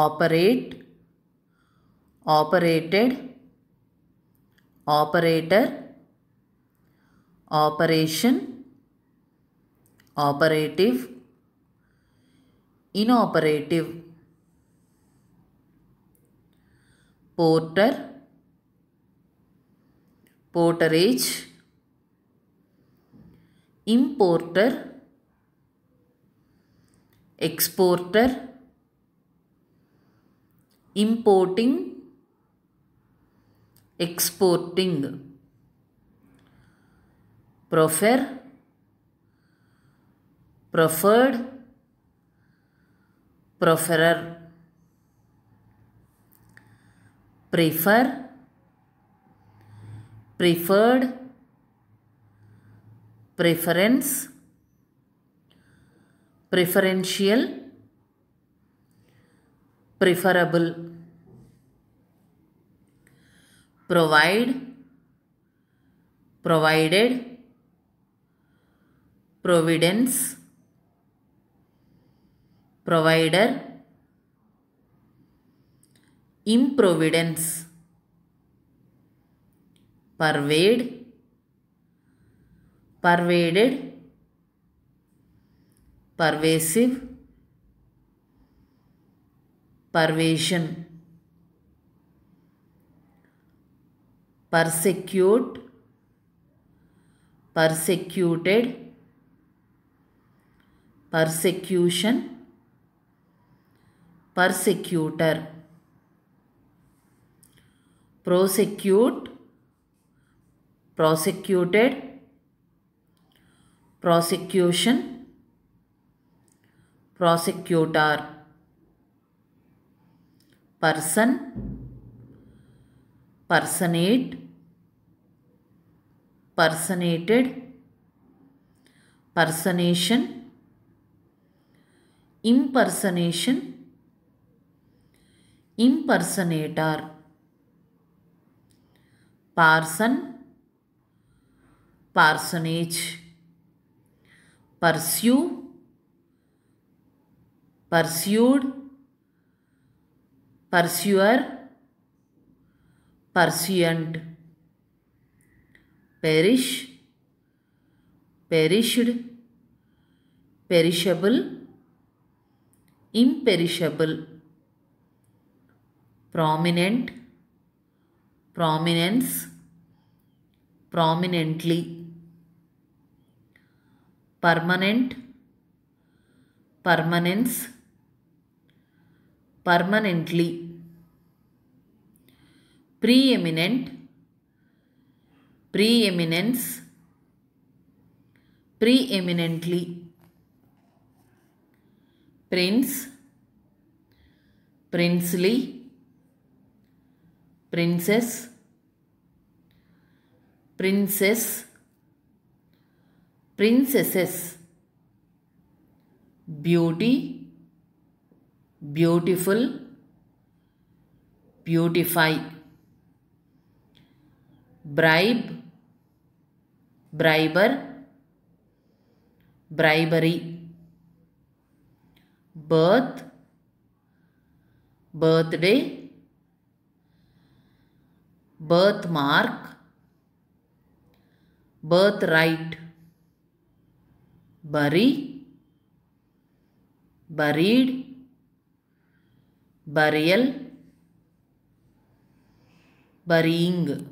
operate operated operator operation operative inoperative porter porterage importer exporter importing exporting prefer preferred preferer prefer preferred preference preferential preferable provide provided providence provider improvidence pervade pervaded pervasive pervasion persecute persecuted persecution persecutor prosecute prosecuted prosecution prosecutor person personate personated personation impersonation impersonator person personage pursue pursued pursuer, pursuant, perish, perished, perishable, imperishable, prominent, prominence, prominently, permanent, permanence, permanently preeminent preeminence preeminently prince princely princess princess princesses beauty beautiful beautify bribe briber bribery birth birthday birthmark birthright bury buried burial burying